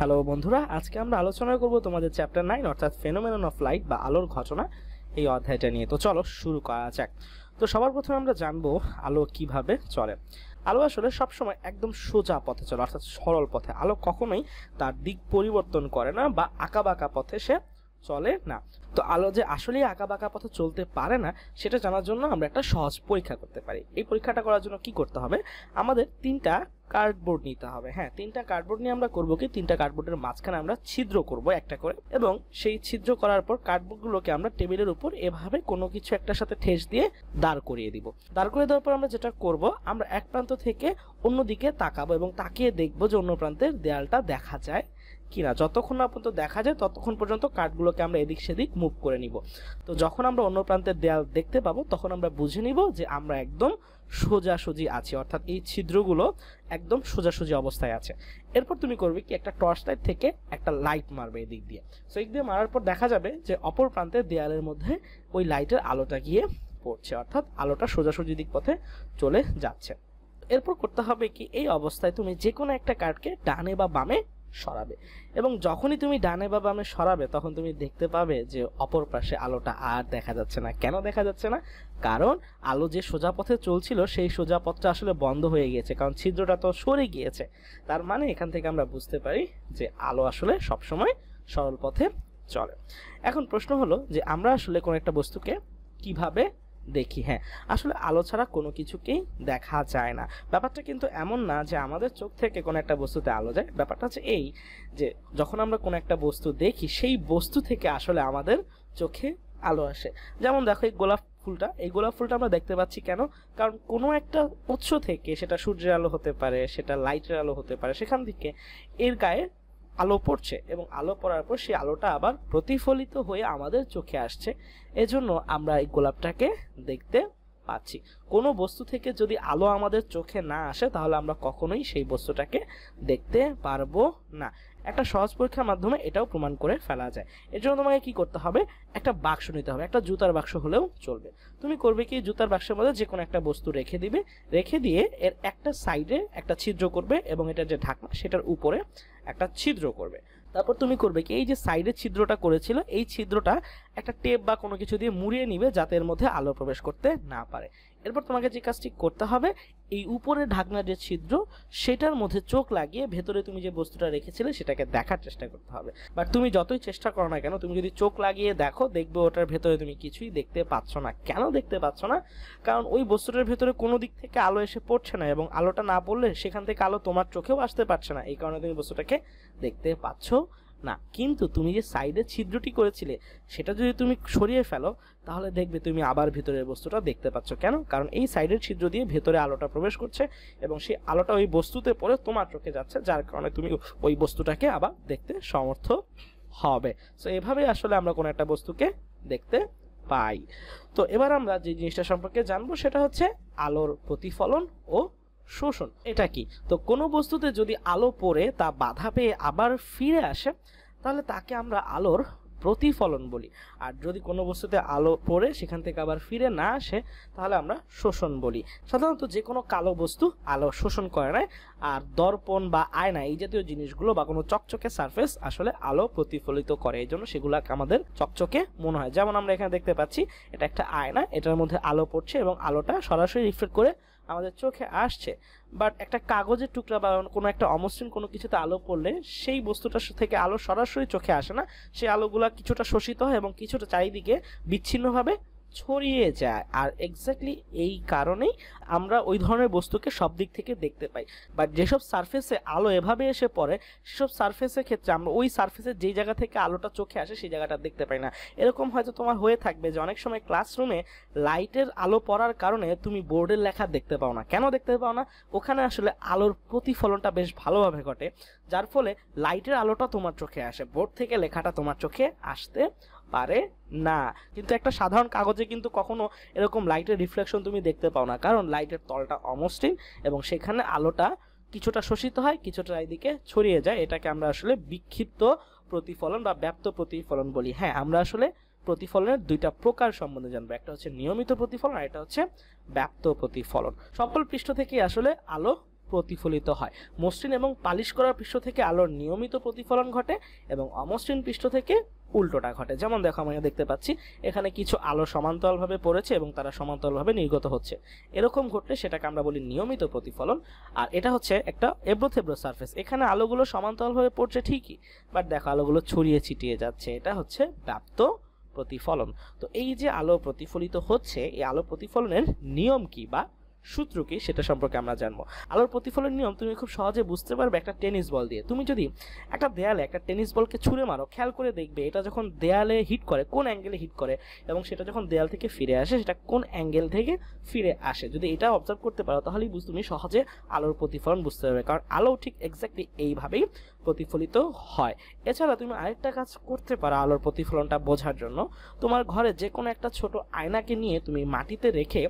hello বন্ধুরা আজকে আমরা আলোচনা করব তোমাদের চ্যাপ্টার নাইন অর্থাৎ ফেনোমেন অফ লাইট বা আলোর ঘটনা এই অধ্যায়টা নিয়ে তো চলো শুরু করা যাক তো সবার প্রথমে আমরা জানবো আলো কিভাবে চলে আলো আসলে সবসময় একদম সোজা পথে চলে অর্থাৎ সরল পথে আলো কখনোই তার দিক পরিবর্তন করে না বা আঁকাবাঁকা পথে সে চলে না তো আলো যে আসলেই বাঁকা পথে চলতে পারে না সেটা জানার জন্য আমরা একটা সহজ পরীক্ষা করতে পারি এই পরীক্ষাটা করার জন্য কি করতে হবে আমাদের তিনটা কার্ডবোর্ড নিতে হবে হ্যাঁ তিনটা কার্ডবোর্ড নিয়ে আমরা করবো কি তিনটা কার্ডবোর্ডের মাঝখানে আমরা ছিদ্র করব একটা করে এবং সেই ছিদ্র করার পর কার্ডবোর্ডগুলোকে আমরা টেবিলের উপর এভাবে কোনো কিছু একটার সাথে ঠেস দিয়ে দাঁড় করিয়ে দিব দাঁড় করিয়ে দেওয়ার পর আমরা যেটা করব আমরা এক প্রান্ত থেকে অন্যদিকে তাকাবো এবং তাকিয়ে দেখবো যে অন্য প্রান্তের দেয়ালটা দেখা যায় কিনা যতক্ষণ না পর্যন্ত দেখা যায় ততক্ষণ পর্যন্ত কার্ডগুলোকে আমরা এদিক সেদিক মুভ করে নিব তো যখন আমরা অন্য প্রান্তের দেয়াল দেখতে পাবো তখন আমরা বুঝে নিব যে আমরা একদম সোজাসুজি আছে অর্থাৎ এই ছিদ্রগুলো একদম সোজাসুজি অবস্থায় আছে এরপর তুমি করবে কি একটা টর্চ লাইট থেকে একটা লাইট মারবে এদিক দিয়ে সো এদিক দিয়ে মারার পর দেখা যাবে যে অপর প্রান্তে দেয়ালের মধ্যে ওই লাইটের আলোটা গিয়ে পড়ছে অর্থাৎ আলোটা সোজাসুজি দিক পথে চলে যাচ্ছে এরপর করতে হবে কি এই অবস্থায় তুমি যে কোনো একটা কার্ডকে ডানে বা বামে সরাবে এবং যখনই তুমি ডানে বা বামে সরাবে তখন তুমি দেখতে পাবে যে অপর পাশে আলোটা আর দেখা যাচ্ছে না কেন দেখা যাচ্ছে না কারণ আলো যে সোজা পথে চলছিল সেই সোজা পথটা আসলে বন্ধ হয়ে গিয়েছে কারণ ছিদ্রটা তো সরে গিয়েছে তার মানে এখান থেকে আমরা বুঝতে পারি যে আলো আসলে সবসময় সরল পথে চলে এখন প্রশ্ন হলো যে আমরা আসলে কোনো একটা বস্তুকে কিভাবে দেখি হ্যাঁ আসলে আলো ছাড়া কোনো কিছুকেই দেখা যায় না ব্যাপারটা কিন্তু এমন না যে আমাদের চোখ থেকে কোনো একটা বস্তুতে আলো যায় ব্যাপারটা হচ্ছে এই যে যখন আমরা কোনো একটা বস্তু দেখি সেই বস্তু থেকে আসলে আমাদের চোখে আলো আসে যেমন দেখো এই গোলাপ ফুলটা এই গোলাপ ফুলটা আমরা দেখতে পাচ্ছি কেন কারণ কোনো একটা উৎস থেকে সেটা সূর্যের আলো হতে পারে সেটা লাইটের আলো হতে পারে সেখান থেকে এর গায়ে আলো পড়ছে এবং আলো পড়ার পর সেই আলোটা আবার প্রতিফলিত হয়ে আমাদের চোখে আসছে এজন্য আমরা এই গোলাপটাকে দেখতে পাচ্ছি কোনো বস্তু থেকে যদি আলো আমাদের চোখে না আসে তাহলে আমরা কখনোই সেই বস্তুটাকে দেখতে পারবো না একটা সহজ পরীক্ষার মাধ্যমে এটাও প্রমাণ করে ফেলা যায় এর জন্য তোমাকে কি করতে হবে একটা বাক্স নিতে হবে একটা জুতার বাক্স হলেও চলবে তুমি করবে কি জুতার বাক্সের মধ্যে যে কোনো একটা বস্তু রেখে দিবে রেখে দিয়ে এর একটা সাইডে একটা ছিদ্র করবে এবং এটার যে ঢাকনা সেটার উপরে একটা ছিদ্র করবে তারপর তুমি করবে কি এই যে সাইডের ছিদ্রটা করেছিল এই ছিদ্রটা একটা টেপ বা কোনো কিছু দিয়ে মুড়িয়ে নিবে যাতে এর মধ্যে আলো প্রবেশ করতে না পারে এরপর তোমাকে যে কাজটি করতে হবে এই উপরে ঢাকনার যে ছিদ্র সেটার মধ্যে চোখ লাগিয়ে ভেতরে তুমি যে বস্তুটা রেখেছিলে সেটাকে দেখার চেষ্টা করতে হবে বাট তুমি যতই চেষ্টা করো না কেন তুমি যদি চোখ লাগিয়ে দেখো দেখবে ওটার ভেতরে তুমি কিছুই দেখতে পাচ্ছ না কেন দেখতে পাচ্ছ না কারণ ওই বস্তুটার ভেতরে কোনো দিক থেকে আলো এসে পড়ছে না এবং আলোটা না পড়লে সেখান থেকে আলো তোমার চোখেও আসতে পারছে না এই কারণে তুমি বস্তুটাকে দেখতে পাচ্ছ না কিন্তু তুমি যে সাইডের ছিদ্রটি করেছিলে সেটা যদি তুমি সরিয়ে ফেলো তাহলে দেখবে তুমি আবার ভিতরের বস্তুটা দেখতে পাচ্ছ কেন কারণ এই সাইডের ছিদ্র দিয়ে ভেতরে আলোটা প্রবেশ করছে এবং সেই আলোটা ওই বস্তুতে পড়ে তোমার চোখে যাচ্ছে যার কারণে তুমি ওই বস্তুটাকে আবার দেখতে সমর্থ হবে সো এভাবেই আসলে আমরা কোনো একটা বস্তুকে দেখতে পাই তো এবার আমরা যে জিনিসটা সম্পর্কে জানবো সেটা হচ্ছে আলোর প্রতিফলন ও শোষণ এটা কি তো কোনো বস্তুতে যদি আলো পড়ে তা বাধা পেয়ে আবার ফিরে আসে তাহলে তাকে আমরা আলোর প্রতিফলন বলি আর যদি কোনো বস্তুতে আলো পড়ে সেখান থেকে আবার ফিরে না আসে তাহলে আমরা শোষণ বলি সাধারণত যে কোনো কালো বস্তু আলো শোষণ করে নেয় আর দর্পণ বা আয়না এই জাতীয় জিনিসগুলো বা কোনো চকচকে সারফেস আসলে আলো প্রতিফলিত করে এই জন্য সেগুলোকে আমাদের চকচকে মনে হয় যেমন আমরা এখানে দেখতে পাচ্ছি এটা একটা আয়না এটার মধ্যে আলো পড়ছে এবং আলোটা সরাসরি রিফ্লেক্ট করে আমাদের চোখে আসছে বাট একটা কাগজের টুকরা বা কোনো একটা অমসৃণ কোনো কিছুতে আলো পড়লে সেই বস্তুটা থেকে আলো সরাসরি চোখে আসে না সেই আলোগুলা কিছুটা শোষিত হয় এবং কিছুটা চারিদিকে বিচ্ছিন্নভাবে ছড়িয়ে যায় আর এক্স্যাক্টলি এই কারণেই আমরা ওই ধরনের বস্তুকে সব দিক থেকে দেখতে পাই বাট যেসব সারফেসে আলো এভাবে এসে পড়ে সেসব সারফেসের ক্ষেত্রে আমরা ওই সারফেসের যেই জায়গা থেকে আলোটা চোখে আসে সেই জায়গাটা দেখতে পাই না এরকম হয়তো তোমার হয়ে থাকবে যে অনেক সময় ক্লাসরুমে লাইটের আলো পড়ার কারণে তুমি বোর্ডের লেখা দেখতে পাও না কেন দেখতে পাও না ওখানে আসলে আলোর প্রতিফলনটা বেশ ভালোভাবে ঘটে যার ফলে লাইটের আলোটা তোমার চোখে আসে বোর্ড থেকে লেখাটা তোমার চোখে আসতে পারে না কিন্তু একটা সাধারণ কাগজে কিন্তু কখনো এরকম লাইটের রিফ্লেকশন তুমি দেখতে পাও না কারণ লাইটের তলটা অমসৃণ এবং সেখানে আলোটা কিছুটা শোষিত হয় কিছুটা এদিকে ছড়িয়ে যায় এটাকে আমরা আসলে বিক্ষিপ্ত প্রতিফলন বা ব্যাপ্ত প্রতিফলন বলি হ্যাঁ আমরা আসলে প্রতিফলনের দুইটা প্রকার সম্বন্ধে জানবো একটা হচ্ছে নিয়মিত প্রতিফলন আর এটা হচ্ছে ব্যাপ্ত প্রতিফলন সকল পৃষ্ঠ থেকে আসলে আলো প্রতিফলিত হয় মসৃণ এবং পালিশ করা পৃষ্ঠ থেকে আলোর নিয়মিত প্রতিফলন ঘটে এবং অমসৃণ পৃষ্ঠ থেকে উল্টোটা ঘটে যেমন দেখো আমরা দেখতে পাচ্ছি এখানে কিছু আলো সমান্তরালভাবে পড়েছে এবং তারা সমান্তরালভাবে নির্গত হচ্ছে এরকম ঘটলে সেটাকে আমরা বলি নিয়মিত প্রতিফলন আর এটা হচ্ছে একটা এব্রোথেব্রো সার্ফেস এখানে আলোগুলো সমান্তরালভাবে পড়ছে ঠিকই বাট দেখো আলোগুলো ছড়িয়ে ছিটিয়ে যাচ্ছে এটা হচ্ছে ব্যাপ্ত প্রতিফলন তো এই যে আলো প্রতিফলিত হচ্ছে এই আলো প্রতিফলনের নিয়ম কি বা সূত্র কি সেটা সম্পর্কে আমরা জানবো আলোর প্রতিফলন নিয়ম তুমি খুব সহজে বুঝতে পারবে একটা টেনিস বল দিয়ে তুমি যদি একটা দেয়ালে একটা টেনিস বলকে ছুঁড়ে মারো খেয়াল করে দেখবে এটা যখন দেয়ালে হিট করে কোন অ্যাঙ্গেলে হিট করে এবং সেটা যখন দেয়াল থেকে ফিরে আসে সেটা কোন অ্যাঙ্গেল থেকে ফিরে আসে যদি এটা অবজার্ভ করতে পারো তাহলেই বুঝ তুমি সহজে আলোর প্রতিফলন বুঝতে পারবে কারণ আলো ঠিক এক্স্যাক্টলি এইভাবেই প্রতিফলিত হয় এছাড়া তুমি আরেকটা কাজ করতে পারো আলোর প্রতিফলনটা বোঝার জন্য তোমার ঘরে যে কোনো একটা ছোট আয়নাকে নিয়ে তুমি মাটিতে রেখে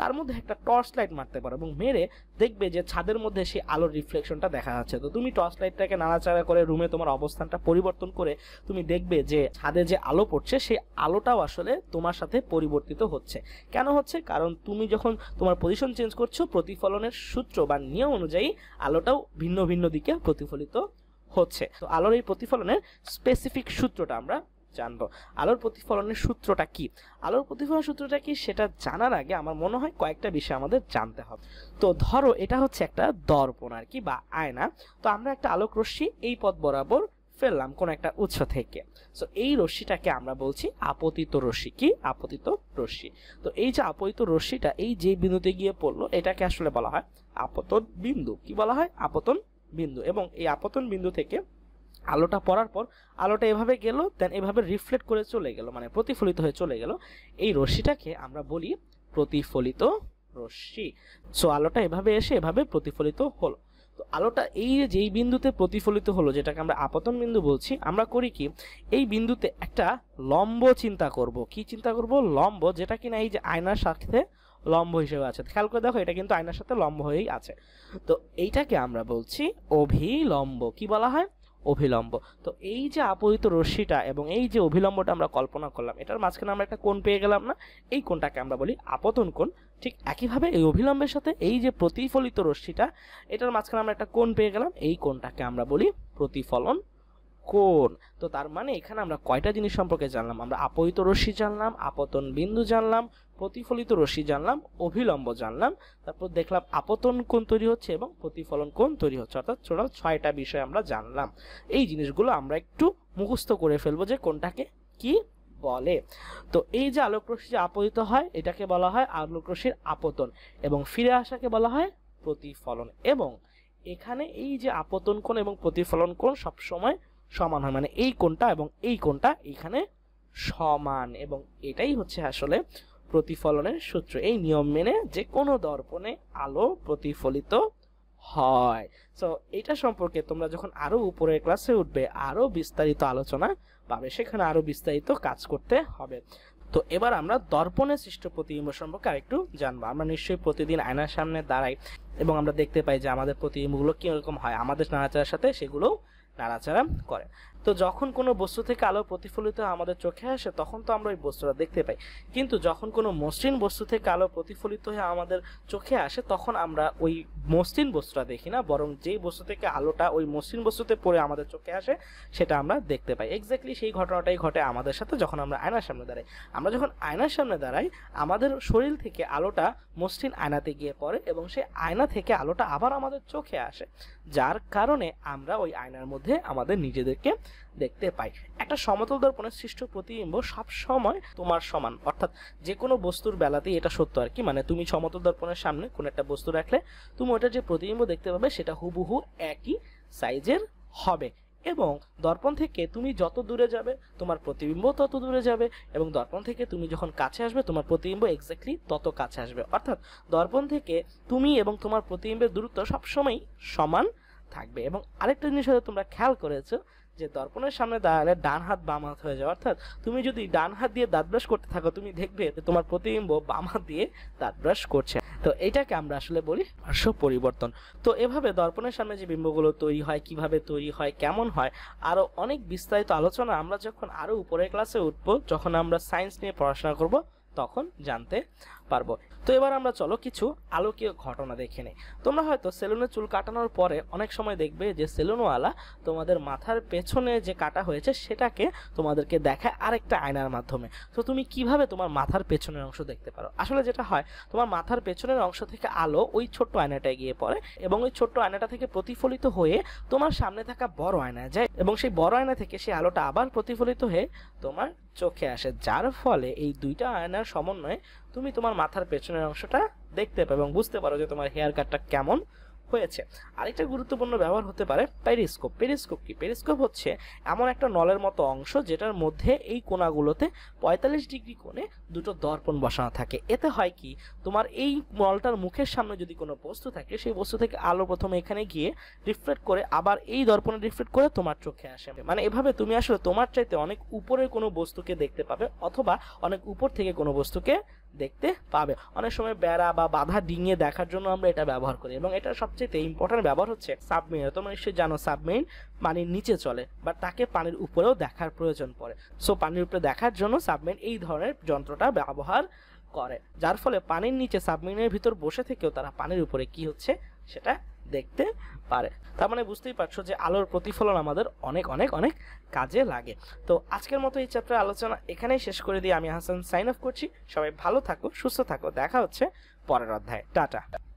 তার মধ্যে একটা টর্চ লাইট মারতে পারো এবং মেরে দেখবে যে ছাদের মধ্যে সেই আলোর রিফ্লেকশনটা দেখা যাচ্ছে তো তুমি টর্চ লাইটটাকে নাড়াচাড়া করে রুমে তোমার অবস্থানটা পরিবর্তন করে তুমি দেখবে যে ছাদে যে আলো পড়ছে সেই আলোটাও আসলে তোমার সাথে পরিবর্তিত হচ্ছে কেন হচ্ছে কারণ তুমি যখন তোমার পজিশন চেঞ্জ করছো প্রতিফলনের সূত্র বা নিয়ম অনুযায়ী আলোটাও ভিন্ন ভিন্ন দিকে প্রতিফলিত হচ্ছে তো আলোর এই প্রতিফলনের স্পেসিফিক সূত্রটা আমরা জানবো আলোর প্রতিফলনের সূত্রটা কি আলোর প্রতিফলন সূত্রটা কি সেটা জানার আগে আমার মনে হয় কয়েকটা বিষয় আমাদের জানতে হবে তো ধরো এটা হচ্ছে একটা দর্পণ আর কি বা আয়না তো আমরা একটা আলোক রশ্মি এই পথ বরাবর ফেললাম কোন একটা উৎস থেকে সো এই রশ্মিটাকে আমরা বলছি আপতিত রশ্মি কি আপতিত রশ্মি তো এই যে আপতিত রশ্মিটা এই যে বিন্দুতে গিয়ে পড়লো এটাকে আসলে বলা হয় আপতন বিন্দু কি বলা হয় আপতন বিন্দু এবং এই আপতন বিন্দু থেকে আলোটা পড়ার পর আলোটা এভাবে গেল দেন এভাবে রিফ্লেক্ট করে চলে গেল মানে প্রতিফলিত হয়ে চলে গেল এই রশ্মিটাকে আমরা বলি প্রতিফলিত রশ্মি সো আলোটা এভাবে এসে এভাবে প্রতিফলিত হলো তো আলোটা এই যেই বিন্দুতে প্রতিফলিত হলো যেটাকে আমরা আপতন বিন্দু বলছি আমরা করি কি এই বিন্দুতে একটা লম্ব চিন্তা করব কি চিন্তা করব লম্ব যেটা কিনা এই যে আয়নার সাথে লম্ব হিসেবে আছে খেয়াল করে দেখো এটা কিন্তু আয়নার সাথে লম্ব হয়েই আছে তো এইটাকে আমরা বলছি অভিলম্ব কি বলা হয় অভিলম্ব তো এই যে আপতিত রশ্মিটা এবং এই যে অভিলম্বটা আমরা কল্পনা করলাম এটার মাঝখানে আমরা একটা কোণ পেয়ে গেলাম না এই কোণটাকে আমরা বলি আপতন কোণ ঠিক একইভাবে এই অভিলম্বের সাথে এই যে প্রতিফলিত রশ্মিটা এটার মাঝখানে আমরা একটা কোণ পেয়ে গেলাম এই কোণটাকে আমরা বলি প্রতিফলন কোণ তো তার মানে এখানে আমরা কয়টা জিনিস সম্পর্কে জানলাম আমরা আপতিত রশ্মি জানলাম আপতন বিন্দু জানলাম প্রতিফলিত রশ্মি জানলাম অভিলম্ব জানলাম তারপর দেখলাম আপতন কোণ তৈরি হচ্ছে এবং প্রতিফলন কোণ তৈরি হচ্ছে অর্থাৎ টোটাল ছয়টা বিষয় আমরা জানলাম এই জিনিসগুলো আমরা একটু মুখস্থ করে ফেলবো যে কোনটাকে কি বলে তো এই যে আলোকরশ্মি যে আপতিত হয় এটাকে বলা হয় আলোকরশ্মির আপতন এবং ফিরে আসাকে বলা হয় প্রতিফলন এবং এখানে এই যে আপতন কোণ এবং প্রতিফলন কোণ সবসময় সমান হয় মানে এই কোনটা এবং এই কোনটা এখানে সমান এবং এটাই হচ্ছে আসলে প্রতিফলনের সূত্র এই নিয়ম মেনে যে কোনো দর্পণে আলো প্রতিফলিত হয় সো এটা সম্পর্কে তোমরা যখন আরও উপরের ক্লাসে উঠবে আরও বিস্তারিত আলোচনা পাবে সেখানে আরও বিস্তারিত কাজ করতে হবে তো এবার আমরা দর্পণে সৃষ্ট প্রতিবিম্ব সম্পর্কে আরেকটু জানবো আমরা নিশ্চয়ই প্রতিদিন আয়নার সামনে দাঁড়াই এবং আমরা দেখতে পাই যে আমাদের প্রতিবিম্বগুলো কীরকম হয় আমাদের নাড়াচাড়ার সাথে সেগুলোও নাড়াচাড়া করে তো যখন কোনো বস্তু থেকে আলো প্রতিফলিত আমাদের চোখে আসে তখন তো আমরা ওই বস্তুটা দেখতে পাই কিন্তু যখন কোনো মসৃণ বস্তু থেকে আলো প্রতিফলিত হয়ে আমাদের চোখে আসে তখন আমরা ওই মসৃণ বস্তুটা দেখি না বরং যেই বস্তু থেকে আলোটা ওই মসৃণ বস্তুতে পড়ে আমাদের চোখে আসে সেটা আমরা দেখতে পাই এক্স্যাক্টলি সেই ঘটনাটাই ঘটে আমাদের সাথে যখন আমরা আয়নার সামনে দাঁড়াই আমরা যখন আয়নার সামনে দাঁড়াই আমাদের শরীর থেকে আলোটা মসৃণ আয়নাতে গিয়ে পড়ে এবং সেই আয়না থেকে আলোটা আবার আমাদের চোখে আসে যার কারণে আমরা ওই আয়নার মধ্যে আমাদের নিজেদেরকে দেখতে পাই একটা সমতল দর্পণের সৃষ্ট প্রতিবিম্ব সবসময় তোমার সমান অর্থাৎ যে কোনো বস্তুর বেলাতেই এটা সত্য আর কি মানে তুমি সমতল দর্পণের সামনে কোনো একটা বস্তু রাখলে তুমি ওটা যে প্রতিবিম্ব দেখতে পাবে সেটা হুবহু একই সাইজের হবে এবং দর্পণ থেকে তুমি যত দূরে যাবে তোমার প্রতিবিম্ব তত দূরে যাবে এবং দর্পণ থেকে তুমি যখন কাছে আসবে তোমার প্রতিবিম্ব এক্স্যাক্টলি তত কাছে আসবে অর্থাৎ দর্পণ থেকে তুমি এবং তোমার প্রতিবিম্বের দূরত্ব সবসময়ই সমান থাকবে এবং আরেকটা জিনিস হয়তো তোমরা খেয়াল করেছো যে দর্পণের সামনে দাঁড়ালে ডান হাত বাম হাত হয়ে যায় অর্থাৎ তুমি যদি ডান হাত দিয়ে দাঁত ব্রাশ করতে থাকো তুমি দেখবে তোমার প্রতিবিম্ব বাম হাত দিয়ে দাঁত ব্রাশ করছে তো এটাকে আমরা আসলে বলি পার্শ্ব পরিবর্তন তো এভাবে দর্পণের সামনে যে বিম্বগুলো তৈরি হয় কিভাবে তৈরি হয় কেমন হয় আরও অনেক বিস্তারিত আলোচনা আমরা যখন আরও উপরের ক্লাসে উঠবো যখন আমরা সায়েন্স নিয়ে পড়াশোনা করব তখন জানতে পারবো তো এবার আমরা চলো কিছু আলোকীয় ঘটনা দেখে নিই তোমরা হয়তো সেলুনে চুল কাটানোর পরে অনেক সময় দেখবে যে সেলুনওয়ালা তোমাদের মাথার পেছনে যে কাটা হয়েছে সেটাকে তোমাদেরকে দেখায় আরেকটা আয়নার মাধ্যমে তো তুমি কিভাবে তোমার মাথার পেছনের অংশ দেখতে পারো আসলে যেটা হয় তোমার মাথার পেছনের অংশ থেকে আলো ওই ছোট্ট আয়নাটায় গিয়ে পড়ে এবং ওই ছোট্ট আয়নাটা থেকে প্রতিফলিত হয়ে তোমার সামনে থাকা বড় আয়নায় যায় এবং সেই বড় আয়না থেকে সেই আলোটা আবার প্রতিফলিত হয়ে তোমার চোখে আসে যার ফলে এই দুইটা আয়নার সমন্বয়ে তুমি তোমার মাথার পেছনের অংশটা দেখতে পাবে এবং বুঝতে পারো যে তোমার হেয়ার কাটটা কেমন হয়েছে আরেকটা গুরুত্বপূর্ণ ব্যবহার হতে পারে পেরিস্কোপ পেরিস্কোপ কি পেরিস্কোপ হচ্ছে এমন একটা নলের মতো অংশ যেটার মধ্যে এই কোনাগুলোতে ৪৫ ডিগ্রি কোণে দুটো দর্পণ বসানো থাকে এতে হয় কি তোমার এই নলটার মুখের সামনে যদি কোনো বস্তু থাকে সেই বস্তু থেকে আলো প্রথমে এখানে গিয়ে রিফ্লেক্ট করে আবার এই দর্পণে রিফ্লেক্ট করে তোমার চোখে আসে মানে এভাবে তুমি আসলে তোমার চাইতে অনেক উপরের কোনো বস্তুকে দেখতে পাবে অথবা অনেক উপর থেকে কোনো বস্তুকে দেখতে পাবে অনেক সময় বেড়া বা বাধা ডিঙিয়ে দেখার জন্য আমরা এটা ব্যবহার করি এবং এটা সবচেয়ে ইম্পর্টেন্ট ব্যবহার হচ্ছে সাবমেরিন তোমরা নিশ্চয়ই জানো সাবমেরিন পানির নিচে চলে বা তাকে পানির উপরেও দেখার প্রয়োজন পড়ে সো পানির উপরে দেখার জন্য সাবমেরিন এই ধরনের যন্ত্রটা ব্যবহার করে যার ফলে পানির নিচে সাবমেরিনের ভিতর বসে থেকেও তারা পানির উপরে কি হচ্ছে সেটা দেখতে পারে তার মানে বুঝতেই পারছো যে আলোর প্রতিফলন আমাদের অনেক অনেক অনেক কাজে লাগে তো আজকের মতো এই চ্যাপ্টার আলোচনা এখানেই শেষ করে দিয়ে আমি হাসান সাইন অফ করছি সবাই ভালো থাকো সুস্থ থাকো দেখা হচ্ছে পরের অধ্যায় টাটা